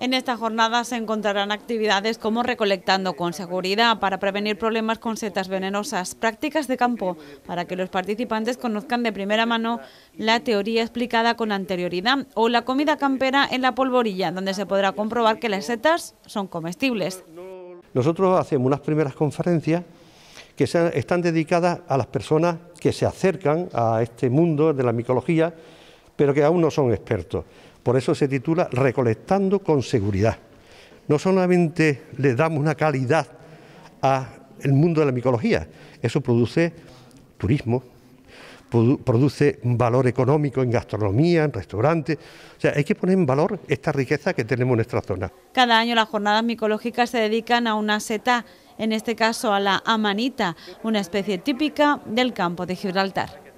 En esta jornada se encontrarán actividades como recolectando con seguridad para prevenir problemas con setas venenosas, prácticas de campo para que los participantes conozcan de primera mano la teoría explicada con anterioridad o la comida campera en la polvorilla, donde se podrá comprobar que las setas son comestibles. Nosotros hacemos unas primeras conferencias que están dedicadas a las personas que se acercan a este mundo de la micología, pero que aún no son expertos. Por eso se titula Recolectando con seguridad. No solamente le damos una calidad al mundo de la micología, eso produce turismo, produce valor económico en gastronomía, en restaurantes. O sea, hay que poner en valor esta riqueza que tenemos en nuestra zona. Cada año las jornadas micológicas se dedican a una seta, en este caso a la amanita, una especie típica del campo de Gibraltar.